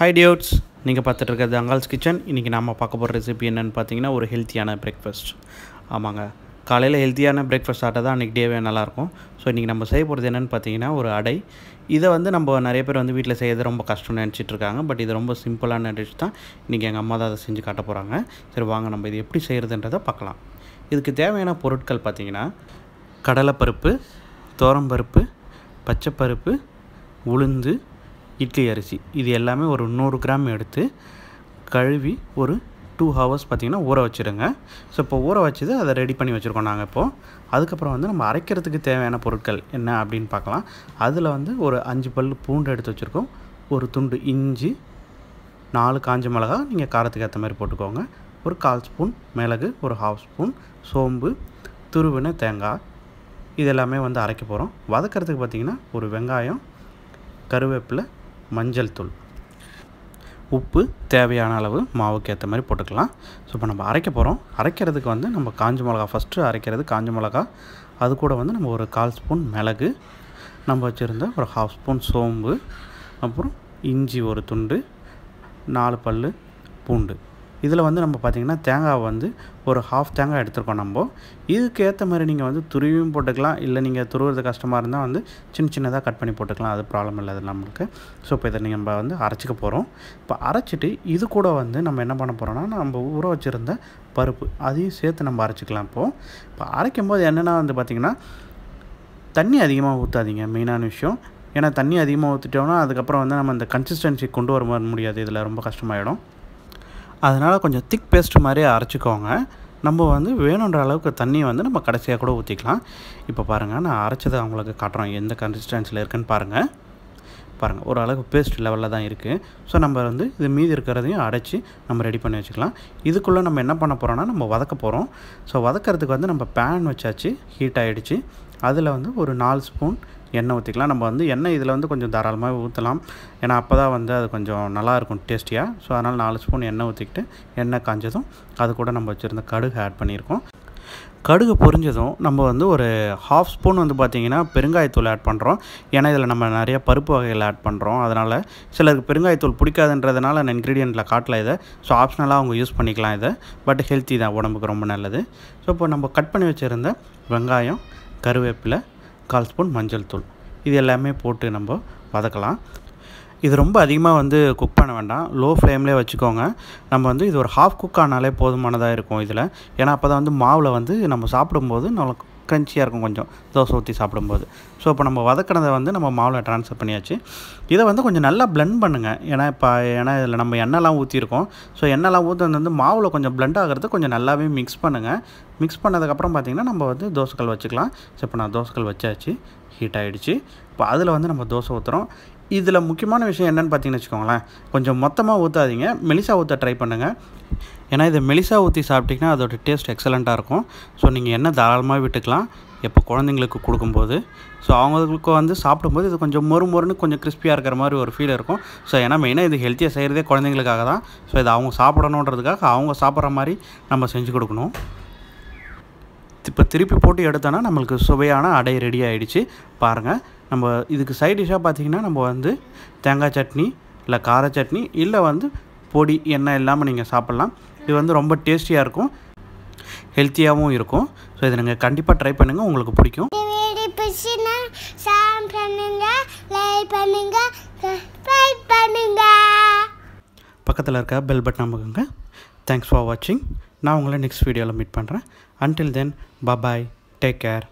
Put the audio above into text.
high டியோட்ஸ் நீங்கள் பார்த்துட்டு இருக்கிறது அங்கால்ஸ் கிச்சன் இன்றைக்கி நம்ம பார்க்க போகிற ரெசிபி என்னென்னு பார்த்தீங்கன்னா ஒரு ஹெல்த்தியான பிரேக்ஃபாஸ்ட் ஆமாங்க காலையில் ஹெல்த்தியான பிரேக்ஃபாஸ்ட் ஆட்ட தான் அன்றைக்கி டேவே நல்லாயிருக்கும் ஸோ இன்றைக்கி நம்ம செய்ய போகிறது என்னென்னு பார்த்தீங்கன்னா ஒரு அடை இதை வந்து நம்ம நிறைய பேர் வந்து வீட்டில் செய்யறது ரொம்ப கஷ்டம்னு நினச்சிட்டு இருக்காங்க பட் இது ரொம்ப சிம்பிளான டிஷ் தான் இன்றைக்கி எங்கள் அம்மா தான் அதை செஞ்சு காட்ட போகிறாங்க சரி வாங்க நம்ம இது எப்படி செய்கிறதுன்றதை பார்க்கலாம் இதுக்கு தேவையான பொருட்கள் பார்த்திங்கன்னா கடலைப்பருப்பு தோரம்பருப்பு பச்சைப்பருப்பு உளுந்து இட்லி அரிசி இது எல்லாமே ஒரு நூறு கிராம் எடுத்து கழுவி ஒரு டூ ஹவர்ஸ் பார்த்திங்கன்னா ஊற வச்சுருங்க ஸோ இப்போ ஊற வச்சது அதை ரெடி பண்ணி வச்சுருக்கோம் நாங்கள் இப்போது அதுக்கப்புறம் வந்து நம்ம அரைக்கிறதுக்கு தேவையான பொருட்கள் என்ன அப்படின்னு பார்க்கலாம் அதில் வந்து ஒரு அஞ்சு பல் பூண்டு எடுத்து வச்சுருக்கோம் ஒரு துண்டு இஞ்சி நாலு காஞ்ச மிளகா நீங்கள் காரத்துக்கு ஏற்ற மாதிரி போட்டுக்கோங்க ஒரு கால் ஸ்பூன் மிளகு ஒரு ஹாஃப் ஸ்பூன் சோம்பு துருவின தேங்காய் இது எல்லாமே வந்து அரைக்க போகிறோம் வதக்கிறதுக்கு பார்த்திங்கன்னா ஒரு வெங்காயம் கருவேப்பிலை மஞ்சள் தூள் உப்பு தேவையான அளவு மாவுக்கு ஏற்ற மாதிரி போட்டுக்கலாம் ஸோ இப்போ நம்ம அரைக்க போகிறோம் அரைக்கிறதுக்கு வந்து நம்ம காஞ்ச மிளகா ஃபஸ்ட்டு அரைக்கிறது காஞ்ச மிளகா அது கூட வந்து நம்ம ஒரு கால் ஸ்பூன் மிளகு நம்ம வச்சுருந்த ஒரு ஹாஃப் ஸ்பூன் சோம்பு அப்புறம் இஞ்சி ஒரு துண்டு நாலு பல் பூண்டு இதில் வந்து நம்ம பார்த்திங்கன்னா தேங்காய் வந்து ஒரு ஹாஃப் தேங்காய் எடுத்துருக்கோம் நம்ம இதுக்கு ஏற்ற மாதிரி நீங்கள் வந்து துருவியும் போட்டுக்கலாம் இல்லை நீங்கள் துருவுறது கஷ்டமாக இருந்தால் வந்து சின்ன சின்னதாக கட் பண்ணி போட்டுக்கலாம் அது ப்ராப்ளம் இல்லை அது நம்மளுக்கு ஸோ இப்போ இதை நம்ம வந்து அரைச்சிக்க போகிறோம் இப்போ அரைச்சிட்டு இது கூட வந்து நம்ம என்ன பண்ண போகிறோம்னா நம்ம ஊற வச்சுருந்த பருப்பு அதையும் சேர்த்து நம்ம அரைச்சிக்கலாம் இப்போது இப்போ அரைக்கும் போது என்னென்னா வந்து பார்த்திங்கன்னா தண்ணி அதிகமாக ஊற்றாதீங்க மெயினான விஷயம் ஏன்னா தண்ணி அதிகமாக ஊற்றிட்டோம்னா அதுக்கப்புறம் வந்து நம்ம அந்த கன்சிஸ்டன்சி கொண்டு வர முடியாது இதில் ரொம்ப கஷ்டமாயிடும் அதனால் கொஞ்சம் திக் பேஸ்ட் மாதிரி அரைச்சிக்கோங்க நம்ம வந்து வேணுன்ற அளவுக்கு தண்ணியை வந்து நம்ம கடைசியாக கூட ஊற்றிக்கலாம் இப்போ பாருங்கள் நான் அரைச்சதை அவங்களுக்கு காட்டுறோம் எந்த கன்சிஸ்டன்சியில் இருக்குன்னு பாருங்கள் பாருங்கள் ஒரு அளவுக்கு பேஸ்ட் லெவலில் தான் இருக்குது ஸோ நம்ம வந்து இது மீதி இருக்கிறதையும் அடைச்சி நம்ம ரெடி பண்ணி வச்சுக்கலாம் இதுக்குள்ளே நம்ம என்ன பண்ண போகிறோம்னா நம்ம வதக்க போகிறோம் ஸோ வதக்கிறதுக்கு வந்து நம்ம பேன் வச்சாச்சு ஹீட் ஆகிடுச்சு அதில் வந்து ஒரு நாலு ஸ்பூன் எண்ணெய் ஊற்றிக்கலாம் நம்ம வந்து எண்ணெய் இதில் வந்து கொஞ்சம் தாராளமாக ஊற்றலாம் ஏன்னா அப்போ தான் வந்து அது கொஞ்சம் நல்லாயிருக்கும் டேஸ்டியாக ஸோ அதனால் நாலு ஸ்பூன் எண்ணெய் ஊற்றிக்கிட்டு எண்ணெய் காஞ்சதும் அது கூட நம்ம வச்சுருந்த கடுகு ஆட் பண்ணியிருக்கோம் கடுகு பொரிஞ்சதும் நம்ம வந்து ஒரு ஹாஃப் ஸ்பூன் வந்து பார்த்திங்கன்னா பெருங்காயத்தூள் ஆட் பண்ணுறோம் ஏன்னா இதில் நம்ம நிறைய பருப்பு வகைகள் ஆட் பண்ணுறோம் அதனால் சிலருக்கு பெருங்காயத்தூள் பிடிக்காதுன்றதுனால நான் இன்க்ரீடியண்ட்டில் காட்டல இதை ஸோ ஆப்ஷனலாக அவங்க யூஸ் பண்ணிக்கலாம் இதை பட் ஹெல்த்தி தான் உடம்புக்கு ரொம்ப நல்லது ஸோ இப்போ நம்ம கட் பண்ணி வச்சுருந்த வெங்காயம் கருவேப்பிலை கால் ஸ்பூன் மஞ்சள் தூள் இது எல்லாமே போட்டு நம்ம வதக்கலாம் இது ரொம்ப அதிகமாக வந்து குக் பண்ண வேண்டாம் லோ ஃப்ளேம்லேயே வச்சுக்கோங்க நம்ம வந்து இது ஒரு ஹாஃப் குக் ஆனாலே போதுமானதாக இருக்கும் இதில் ஏன்னா அப்போ தான் வந்து மாவில் வந்து நம்ம சாப்பிடும்போது நம்மளுக்கு க்ரன்ச்சியாக இருக்கும் கொஞ்சம் தோசை ஊற்றி சாப்பிடும்போது ஸோ இப்போ நம்ம வதக்கினதை வந்து நம்ம மாவில் ட்ரான்ஸ்ஃபர் பண்ணியாச்சு இதை வந்து கொஞ்சம் நல்லா பிளெண்ட் பண்ணுங்கள் ஏன்னா இப்போ ஏன்னா இதில் நம்ம எண்ணெய்லாம் ஊற்றிருக்கோம் ஸோ எண்ணெய்லாம் ஊற்றுறது வந்து மாவில் கொஞ்சம் பிளெண்ட் ஆகிறது கொஞ்சம் நல்லாவே மிக்ஸ் பண்ணுங்கள் மிக்ஸ் பண்ணதுக்கப்புறம் பார்த்திங்கன்னா நம்ம வந்து தோசைக்கல் வச்சுக்கலாம் ஸோ இப்போ நான் தோசைக்கல் வச்சாச்சு ஹீட் ஆகிடுச்சு இப்போ அதில் வந்து நம்ம தோசை ஊற்றுறோம் இதில் முக்கியமான விஷயம் என்னென்னு பார்த்தீங்கன்னு வச்சுக்கோங்களேன் கொஞ்சம் மொத்தமாக ஊற்றாதீங்க மெலிசா ஊற்ற ட்ரை பண்ணுங்கள் ஏன்னா இதை மெலிசா ஊற்றி சாப்பிட்டிங்கன்னா அதோடய டேஸ்ட் எக்ஸலண்ட்டாக இருக்கும் ஸோ நீங்கள் என்ன தாராளமாக விட்டுக்கலாம் எப்போ குழந்தைங்களுக்கு கொடுக்கும்போது ஸோ அவங்களுக்கு வந்து சாப்பிடும்போது இது கொஞ்சம் மொறு மொறுன்னு கொஞ்சம் கிறிஸ்பியாக இருக்கிற மாதிரி ஒரு ஃபீல் இருக்கும் ஸோ ஏன்னா மெயினாக இது ஹெல்த்தியாக செய்கிறதே குழந்தைங்களுக்காக தான் ஸோ இதை அவங்க சாப்பிடணுன்றதுக்காக அவங்க சாப்பிட்ற மாதிரி நம்ம செஞ்சு கொடுக்கணும் இப்போ திருப்பி போட்டு எடுத்தோன்னா நம்மளுக்கு சுவையான அடை ரெடி ஆகிடுச்சு பாருங்கள் நம்ம இதுக்கு சைட் டிஷ்ஷாக பார்த்திங்கன்னா நம்ம வந்து தேங்காய் சட்னி இல்லை கார சட்னி இல்லை வந்து பொடி எண்ணெய் இல்லாமல் நீங்கள் சாப்பிட்லாம் இது வந்து ரொம்ப டேஸ்டியாக இருக்கும் ஹெல்த்தியாகவும் இருக்கும் ஸோ இதை நீங்கள் கண்டிப்பாக ட்ரை பண்ணுங்கள் உங்களுக்கு பிடிக்கும் பக்கத்தில் இருக்க பெல் பட்டன் அமுக்குங்க தேங்க்ஸ் ஃபார் வாட்சிங் நான் உங்களை நெக்ஸ்ட் வீடியோவில் மீட் பண்ணுறேன் until then bye bye take care